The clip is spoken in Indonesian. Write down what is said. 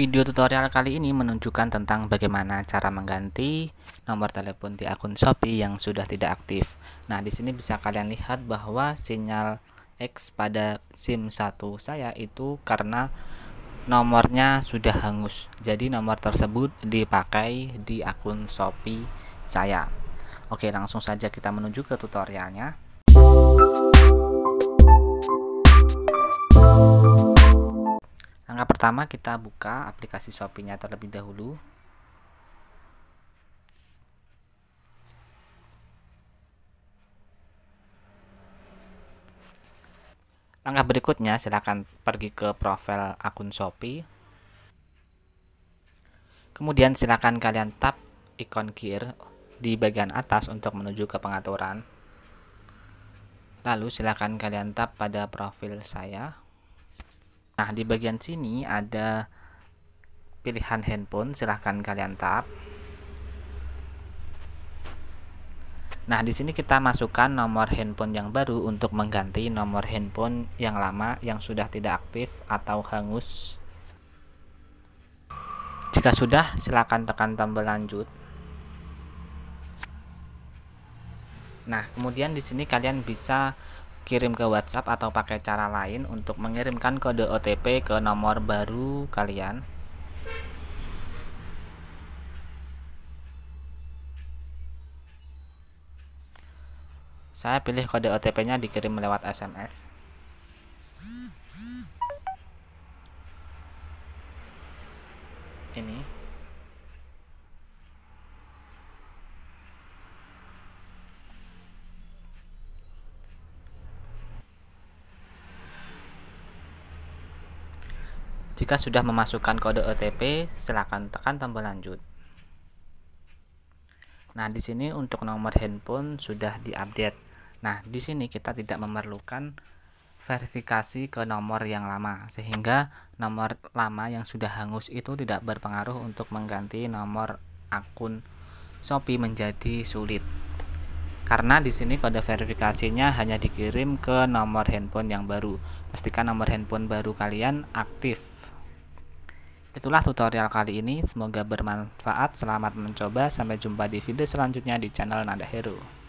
Video tutorial kali ini menunjukkan tentang bagaimana cara mengganti nomor telepon di akun Shopee yang sudah tidak aktif. Nah, di sini bisa kalian lihat bahwa sinyal X pada SIM 1 saya itu karena nomornya sudah hangus. Jadi nomor tersebut dipakai di akun Shopee saya. Oke, langsung saja kita menuju ke tutorialnya. Langkah pertama kita buka aplikasi Shopee-nya terlebih dahulu. Langkah berikutnya silahkan pergi ke profil akun Shopee. Kemudian silahkan kalian tap ikon gear di bagian atas untuk menuju ke pengaturan. Lalu silahkan kalian tap pada profil saya. Nah, di bagian sini ada pilihan handphone, silahkan kalian tap. Nah, di sini kita masukkan nomor handphone yang baru untuk mengganti nomor handphone yang lama yang sudah tidak aktif atau hangus. Jika sudah, silahkan tekan tombol lanjut. Nah, kemudian di sini kalian bisa kirim ke WhatsApp atau pakai cara lain untuk mengirimkan kode OTP ke nomor baru kalian. Saya pilih kode OTP-nya dikirim lewat SMS. Ini Jika sudah memasukkan kode OTP, silakan tekan tombol lanjut. Nah, di sini untuk nomor handphone sudah diupdate. Nah, di sini kita tidak memerlukan verifikasi ke nomor yang lama sehingga nomor lama yang sudah hangus itu tidak berpengaruh untuk mengganti nomor akun Shopee menjadi sulit. Karena di sini kode verifikasinya hanya dikirim ke nomor handphone yang baru. Pastikan nomor handphone baru kalian aktif Itulah tutorial kali ini, semoga bermanfaat. Selamat mencoba, sampai jumpa di video selanjutnya di channel Nada Hero.